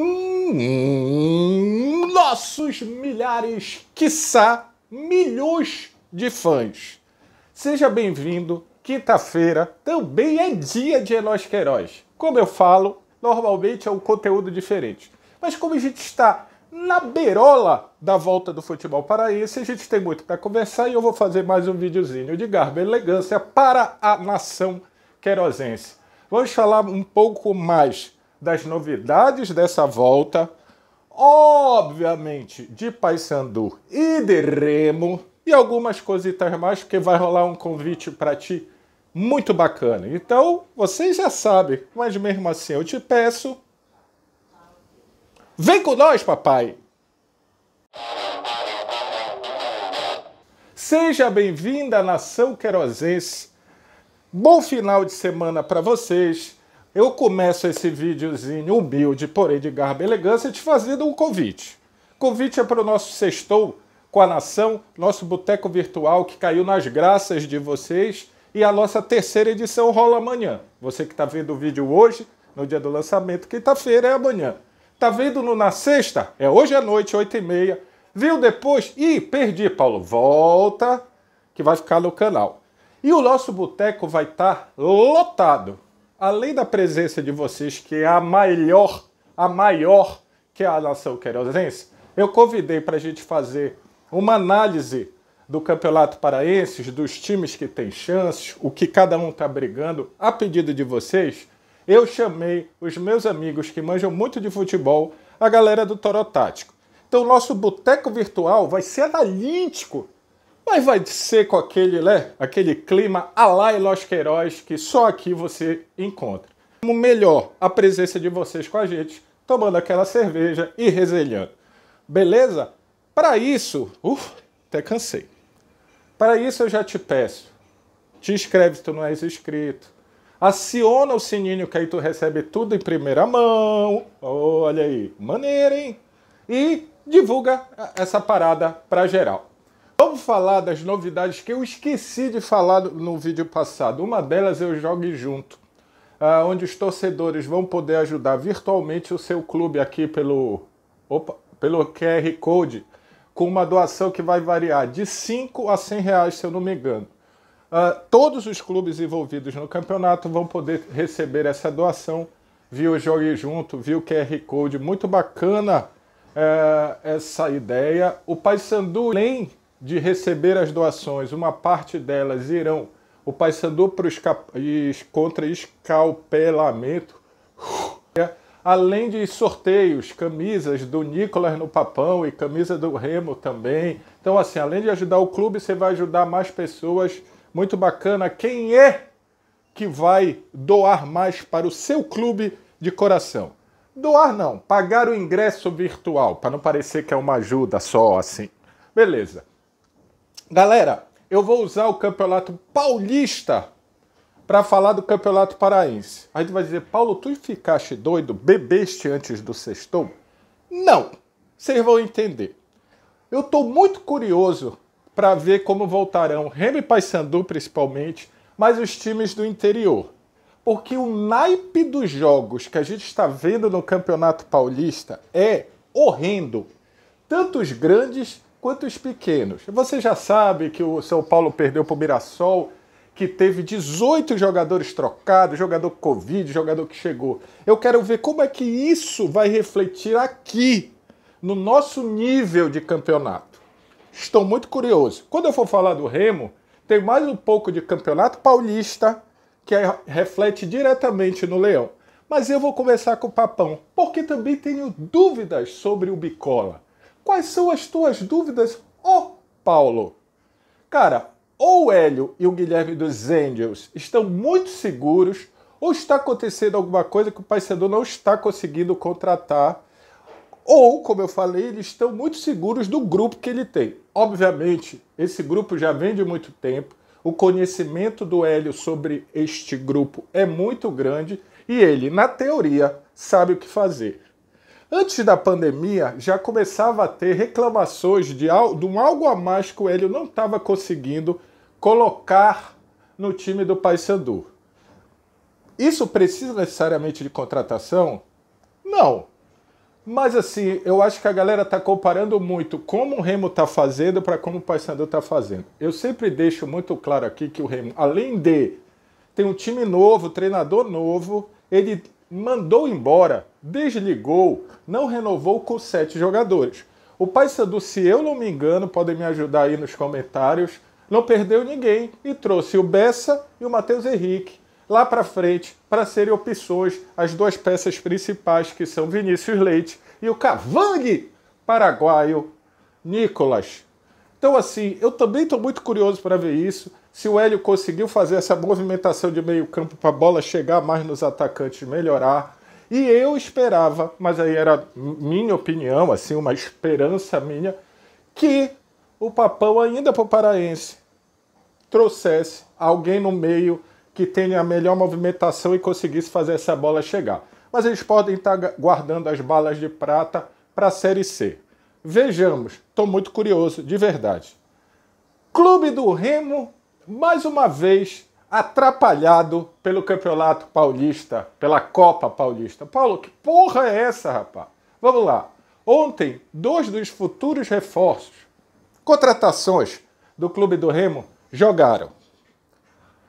Hum, nossos milhares, quiçá milhões de fãs. Seja bem-vindo. Quinta-feira também é dia de Nós Queiroz. Como eu falo, normalmente é um conteúdo diferente. Mas como a gente está na beirola da volta do futebol paraense, a gente tem muito para conversar e eu vou fazer mais um videozinho de garba e elegância para a nação queirozense. Vamos falar um pouco mais das novidades dessa volta, obviamente de Paysandu e de Remo e algumas coisitas mais, porque vai rolar um convite para ti muito bacana. Então, vocês já sabem, mas mesmo assim eu te peço, vem com nós, papai. Seja bem-vinda, nação querosense. Bom final de semana para vocês. Eu começo esse videozinho humilde, porém de garba e elegância, te fazendo um convite. Convite é para o nosso sextou com a nação, nosso boteco virtual que caiu nas graças de vocês e a nossa terceira edição rola amanhã. Você que está vendo o vídeo hoje, no dia do lançamento, quinta-feira é amanhã. Tá vendo no, na sexta? É hoje à noite, 8h30. Viu depois? Ih, perdi, Paulo. Volta, que vai ficar no canal. E o nosso boteco vai estar tá lotado além da presença de vocês, que é a maior, a maior que é a nação querosense, eu convidei para a gente fazer uma análise do Campeonato Paraense, dos times que têm chances, o que cada um está brigando, a pedido de vocês, eu chamei os meus amigos que manjam muito de futebol, a galera do Toro Tático. Então, nosso boteco virtual vai ser analítico mas vai ser com aquele, né, aquele clima alá e Los Queiroz que só aqui você encontra. O melhor, a presença de vocês com a gente, tomando aquela cerveja e resenhando. Beleza? Para isso, uf, até cansei. Para isso eu já te peço, te inscreve se tu não és inscrito, aciona o sininho que aí tu recebe tudo em primeira mão. Olha aí, maneiro, hein? E divulga essa parada para geral. Vamos falar das novidades que eu esqueci de falar no vídeo passado. Uma delas é o jogue junto, ah, onde os torcedores vão poder ajudar virtualmente o seu clube aqui pelo, opa, pelo QR Code, com uma doação que vai variar de 5 a 100 reais, se eu não me engano. Ah, todos os clubes envolvidos no campeonato vão poder receber essa doação via o Jogue Junto, via o QR Code. Muito bacana eh, essa ideia. O Paysandu, além de receber as doações, uma parte delas irão o Paysandu para contra escalpelamento, né? além de sorteios, camisas do Nicolas no Papão e camisa do Remo também. Então, assim, além de ajudar o clube, você vai ajudar mais pessoas. Muito bacana. Quem é que vai doar mais para o seu clube de coração? Doar não, pagar o ingresso virtual, para não parecer que é uma ajuda só assim. Beleza. Galera, eu vou usar o campeonato paulista para falar do campeonato paraense. A gente vai dizer, Paulo, tu ficaste doido, bebeste antes do sextou? Não, vocês vão entender. Eu estou muito curioso para ver como voltarão Remy Paysandu principalmente, mas os times do interior. Porque o naipe dos jogos que a gente está vendo no Campeonato Paulista é horrendo. Tanto os grandes quanto os pequenos. Você já sabe que o São Paulo perdeu para o Mirassol, que teve 18 jogadores trocados, jogador Covid, jogador que chegou. Eu quero ver como é que isso vai refletir aqui, no nosso nível de campeonato. Estou muito curioso. Quando eu for falar do Remo, tem mais um pouco de campeonato paulista, que é, reflete diretamente no Leão. Mas eu vou começar com o Papão, porque também tenho dúvidas sobre o Bicola. Quais são as tuas dúvidas, ô Paulo? Cara, ou o Hélio e o Guilherme dos Angels estão muito seguros, ou está acontecendo alguma coisa que o Paysandu não está conseguindo contratar, ou, como eu falei, eles estão muito seguros do grupo que ele tem. Obviamente, esse grupo já vem de muito tempo, o conhecimento do Hélio sobre este grupo é muito grande e ele, na teoria, sabe o que fazer. Antes da pandemia, já começava a ter reclamações de, de um algo a mais que o Hélio não estava conseguindo colocar no time do Paysandu. Isso precisa necessariamente de contratação? Não. Mas assim, eu acho que a galera está comparando muito como o Remo está fazendo para como o Paysandu está fazendo. Eu sempre deixo muito claro aqui que o Remo, além de ter um time novo, treinador novo, ele mandou embora, desligou, não renovou com sete jogadores. O Paysandu, se eu não me engano, podem me ajudar aí nos comentários, não perdeu ninguém e trouxe o Bessa e o Matheus Henrique lá para frente para serem opções as duas peças principais que são Vinícius Leite e o Cavani paraguaio Nicolas então, assim, eu também estou muito curioso para ver isso. Se o Hélio conseguiu fazer essa movimentação de meio campo para a bola chegar mais nos atacantes, melhorar. E eu esperava, mas aí era minha opinião, assim, uma esperança minha, que o Papão ainda para o Paraense trouxesse alguém no meio que tenha a melhor movimentação e conseguisse fazer essa bola chegar. Mas eles podem estar tá guardando as balas de prata para a Série C. Vejamos, estou muito curioso, de verdade. Clube do Remo, mais uma vez, atrapalhado pelo Campeonato Paulista, pela Copa Paulista. Paulo, que porra é essa, rapaz? Vamos lá. Ontem, dois dos futuros reforços, contratações do Clube do Remo, jogaram.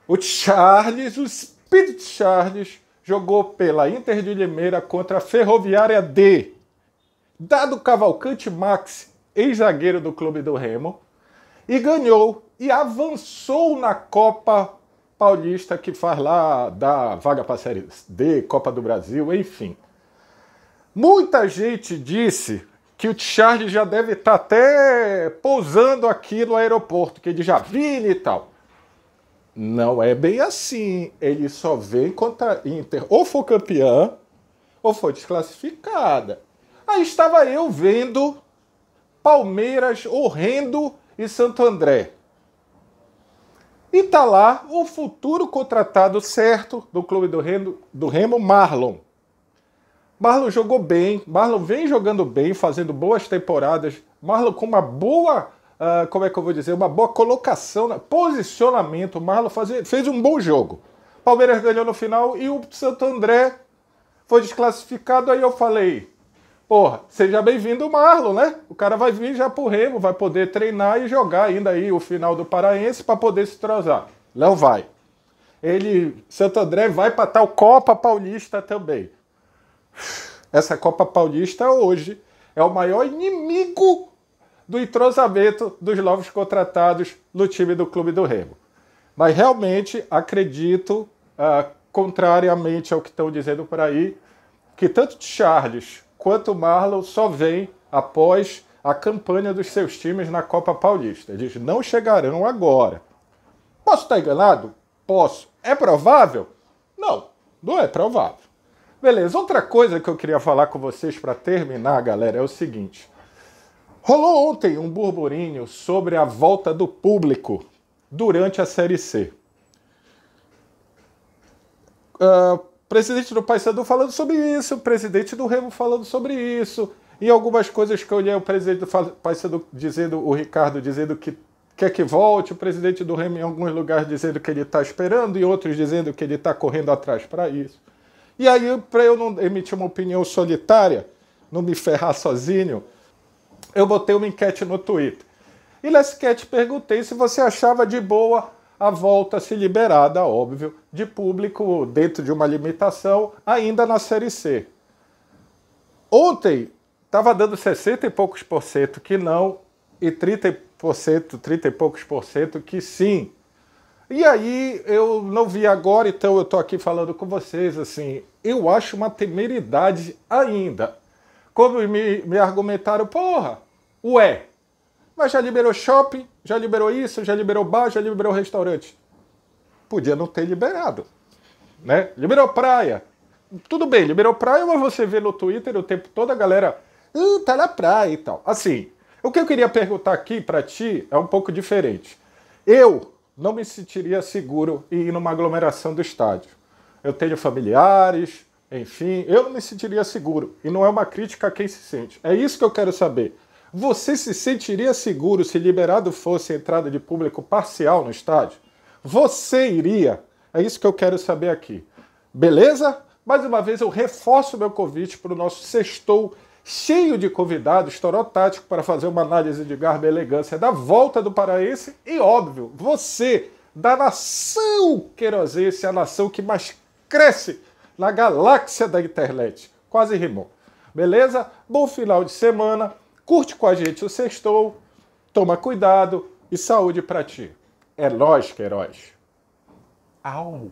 O Charles, o Spirit Charles, jogou pela Inter de Limeira contra a Ferroviária D Dado Cavalcante Max, ex-zagueiro do clube do Remo, e ganhou e avançou na Copa Paulista que faz lá da vaga para a Série D, Copa do Brasil, enfim. Muita gente disse que o Charles já deve estar tá até pousando aqui no aeroporto, que ele já vinha e tal. Não é bem assim. Ele só vem contra a Inter ou for campeã ou foi desclassificada. Aí estava eu vendo Palmeiras horrendo e Santo André. E tá lá o futuro contratado certo do clube do Remo, do Remo, Marlon. Marlon jogou bem, Marlon vem jogando bem, fazendo boas temporadas. Marlon com uma boa, uh, como é que eu vou dizer, uma boa colocação, né? posicionamento. Marlon fez um bom jogo. Palmeiras ganhou no final e o Santo André foi desclassificado. Aí eu falei, Porra, seja bem-vindo o Marlon, né? O cara vai vir já pro Remo, vai poder treinar e jogar ainda aí o final do Paraense para poder se trozar. Não vai. Ele, Santo André, vai para tal Copa Paulista também. Essa Copa Paulista hoje é o maior inimigo do entrosamento dos novos contratados no time do Clube do Remo. Mas realmente acredito, ah, contrariamente ao que estão dizendo por aí, que tanto Charles quanto Marlon só vem após a campanha dos seus times na Copa Paulista. Eles não chegarão agora. Posso estar enganado? Posso. É provável? Não, não é provável. Beleza, outra coisa que eu queria falar com vocês para terminar, galera, é o seguinte. Rolou ontem um burburinho sobre a volta do público durante a Série C. Uh, presidente do Paysandu falando sobre isso, o presidente do Remo falando sobre isso, e algumas coisas que eu olhei o presidente do Paysandu dizendo, o Ricardo dizendo que quer que volte, o presidente do Remo em alguns lugares dizendo que ele está esperando e outros dizendo que ele está correndo atrás para isso. E aí, para eu não emitir uma opinião solitária, não me ferrar sozinho, eu botei uma enquete no Twitter. E nessa enquete perguntei se você achava de boa a volta se liberada, óbvio, de público dentro de uma limitação, ainda na Série C. Ontem estava dando 60 e poucos por cento que não, e 30 por cento, 30 e poucos por cento que sim. E aí eu não vi agora, então eu estou aqui falando com vocês assim, eu acho uma temeridade ainda. Como me, me argumentaram, porra, ué, mas já liberou shopping, já liberou isso, já liberou bar, já liberou restaurante. Podia não ter liberado. Né? Liberou praia. Tudo bem, liberou praia, mas você vê no Twitter o tempo todo a galera. Uh, tá na praia e tal. Assim, o que eu queria perguntar aqui para ti é um pouco diferente. Eu não me sentiria seguro em ir numa aglomeração do estádio. Eu tenho familiares, enfim, eu não me sentiria seguro. E não é uma crítica a quem se sente. É isso que eu quero saber. Você se sentiria seguro se liberado fosse a entrada de público parcial no estádio? Você iria? É isso que eu quero saber aqui. Beleza? Mais uma vez eu reforço meu convite para o nosso sextou cheio de convidados, toró tático para fazer uma análise de garba e elegância da volta do paraense e, óbvio, você, da nação queirosense, a nação que mais cresce na galáxia da internet. Quase rimou. Beleza? Bom final de semana. Curte com a gente o Sextou, toma cuidado e saúde para ti. É lógico, Queiroz. Au!